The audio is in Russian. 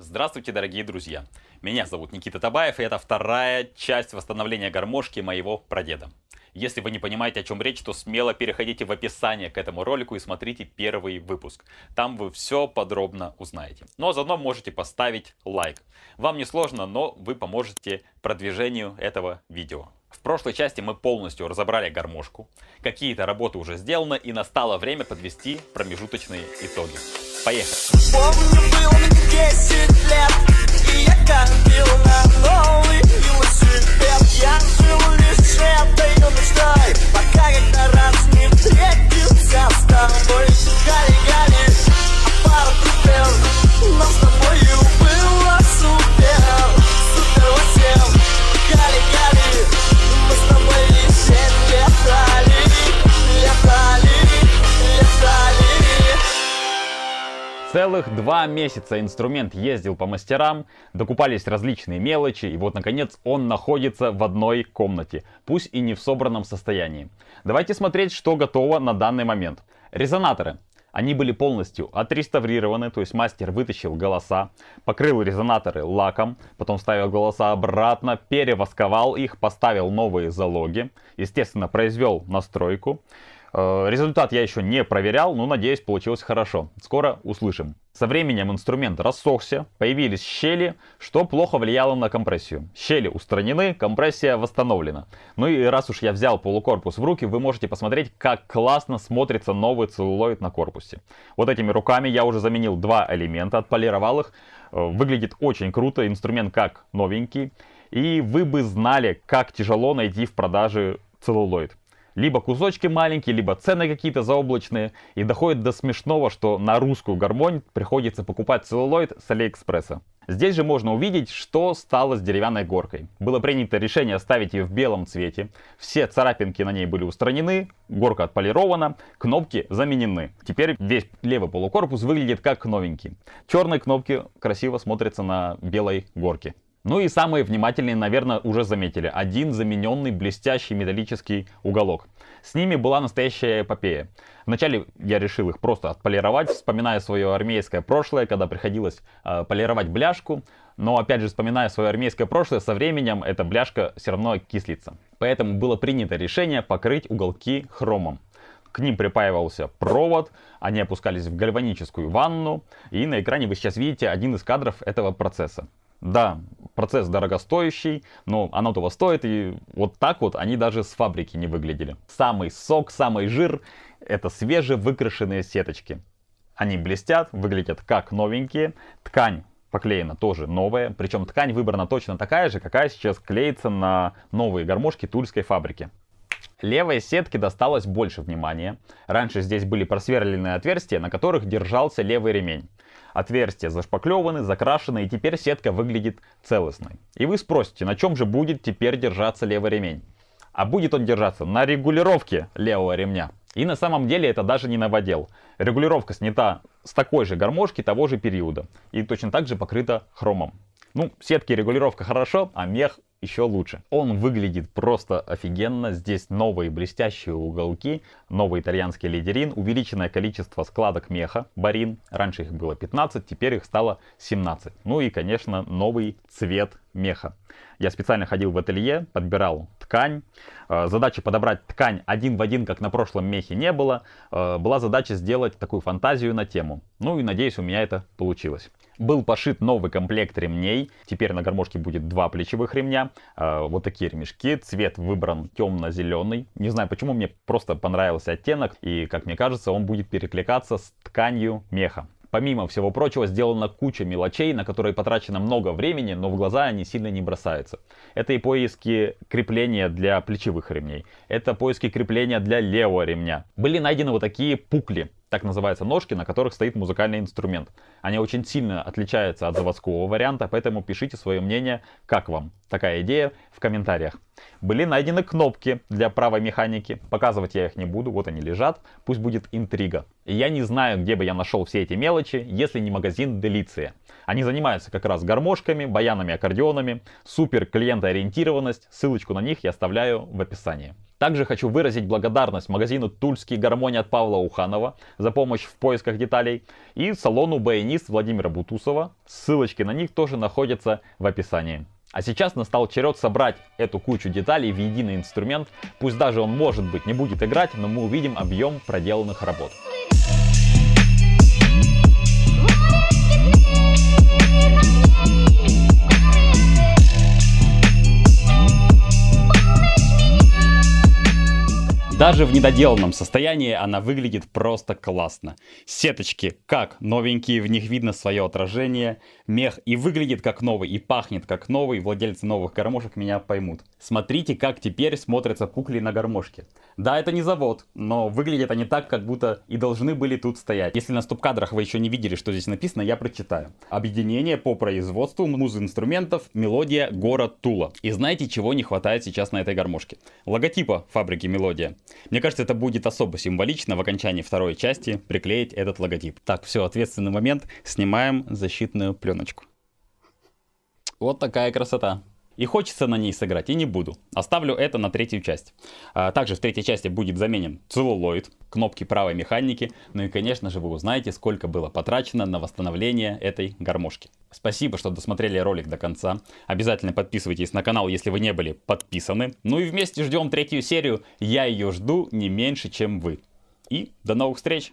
Здравствуйте, дорогие друзья! Меня зовут Никита Табаев, и это вторая часть восстановления гармошки моего прадеда. Если вы не понимаете, о чем речь, то смело переходите в описание к этому ролику и смотрите первый выпуск. Там вы все подробно узнаете. Но ну, а заодно можете поставить лайк. Вам не сложно, но вы поможете продвижению этого видео. В прошлой части мы полностью разобрали гармошку, какие-то работы уже сделаны и настало время подвести промежуточные итоги. Поехали. Помню, было Целых два месяца инструмент ездил по мастерам, докупались различные мелочи, и вот, наконец, он находится в одной комнате, пусть и не в собранном состоянии. Давайте смотреть, что готово на данный момент. Резонаторы. Они были полностью отреставрированы, то есть мастер вытащил голоса, покрыл резонаторы лаком, потом ставил голоса обратно, перевосковал их, поставил новые залоги, естественно, произвел настройку. Э, результат я еще не проверял, но надеюсь получилось хорошо. Скоро услышим. Со временем инструмент рассохся, появились щели, что плохо влияло на компрессию. Щели устранены, компрессия восстановлена. Ну и раз уж я взял полукорпус в руки, вы можете посмотреть, как классно смотрится новый целлулоид на корпусе. Вот этими руками я уже заменил два элемента, отполировал их. Э, выглядит очень круто, инструмент как новенький. И вы бы знали, как тяжело найти в продаже целлулоид либо кусочки маленькие, либо цены какие-то заоблачные. И доходит до смешного, что на русскую гармонь приходится покупать целлулоид с Алиэкспресса. Здесь же можно увидеть, что стало с деревянной горкой. Было принято решение оставить ее в белом цвете. Все царапинки на ней были устранены, горка отполирована, кнопки заменены. Теперь весь левый полукорпус выглядит как новенький. Черные кнопки красиво смотрятся на белой горке. Ну и самые внимательные, наверное, уже заметили. Один замененный блестящий металлический уголок. С ними была настоящая эпопея. Вначале я решил их просто отполировать, вспоминая свое армейское прошлое, когда приходилось э, полировать бляшку. Но опять же, вспоминая свое армейское прошлое, со временем эта бляшка все равно кислится. Поэтому было принято решение покрыть уголки хромом. К ним припаивался провод, они опускались в гальваническую ванну, и на экране вы сейчас видите один из кадров этого процесса. Да, процесс дорогостоящий, но оно того стоит, и вот так вот они даже с фабрики не выглядели. Самый сок, самый жир — это свежевыкрашенные сеточки. Они блестят, выглядят как новенькие, ткань поклеена тоже новая, причем ткань выбрана точно такая же, какая сейчас клеится на новые гармошки тульской фабрики. Левой сетке досталось больше внимания. Раньше здесь были просверленные отверстия, на которых держался левый ремень. Отверстия зашпаклеваны, закрашены, и теперь сетка выглядит целостной. И вы спросите, на чем же будет теперь держаться левый ремень? А будет он держаться на регулировке левого ремня. И на самом деле это даже не новодел. Регулировка снята с такой же гармошки того же периода и точно так же покрыта хромом. Ну, сетки регулировка хорошо, а мех еще лучше. Он выглядит просто офигенно. Здесь новые блестящие уголки, новый итальянский лидерин, увеличенное количество складок меха, барин. Раньше их было 15, теперь их стало 17. Ну и, конечно, новый цвет меха. Я специально ходил в ателье, подбирал ткань. Э, задача подобрать ткань один в один, как на прошлом мехе, не было. Э, была задача сделать такую фантазию на тему. Ну и надеюсь, у меня это получилось. Был пошит новый комплект ремней. Теперь на гармошке будет два плечевых ремня. Э, вот такие ремешки. Цвет выбран темно-зеленый. Не знаю почему, мне просто понравился оттенок. И, как мне кажется, он будет перекликаться с тканью меха помимо всего прочего, сделана куча мелочей, на которые потрачено много времени, но в глаза они сильно не бросаются. Это и поиски крепления для плечевых ремней, это поиски крепления для левого ремня. Были найдены вот такие пукли, так называются ножки, на которых стоит музыкальный инструмент. Они очень сильно отличаются от заводского варианта, поэтому пишите свое мнение, как вам такая идея, в комментариях. Были найдены кнопки для правой механики, показывать я их не буду, вот они лежат, пусть будет интрига. я не знаю, где бы я нашел все эти мелочи, если не магазин Делиция. Они занимаются как раз гармошками, баянами, аккордеонами, супер клиентоориентированность, ссылочку на них я оставляю в описании. Также хочу выразить благодарность магазину «Тульский гармонь» от Павла Уханова за помощь в поисках деталей и салону «Баянист» Владимира Бутусова. Ссылочки на них тоже находятся в описании. А сейчас настал черед собрать эту кучу деталей в единый инструмент. Пусть даже он может быть не будет играть, но мы увидим объем проделанных работ. Даже в недоделанном состоянии она выглядит просто классно. Сеточки как новенькие, в них видно свое отражение мех и выглядит как новый, и пахнет как новый, владельцы новых гармошек меня поймут. Смотрите, как теперь смотрятся пукли на гармошке. Да, это не завод, но выглядят они так, как будто и должны были тут стоять. Если на стоп-кадрах вы еще не видели, что здесь написано, я прочитаю. Объединение по производству муз-инструментов, мелодия, город Тула. И знаете, чего не хватает сейчас на этой гармошке? Логотипа фабрики «Мелодия». Мне кажется, это будет особо символично в окончании второй части приклеить этот логотип. Так, все, ответственный момент. Снимаем защитную пленку оценочку. Вот такая красота. И хочется на ней сыграть, и не буду. Оставлю это на третью часть. А, также в третьей части будет заменен целлулоид, кнопки правой механики. Ну и, конечно же, вы узнаете, сколько было потрачено на восстановление этой гармошки. Спасибо, что досмотрели ролик до конца. Обязательно подписывайтесь на канал, если вы не были подписаны. Ну и вместе ждем третью серию. Я ее жду не меньше, чем вы. И до новых встреч!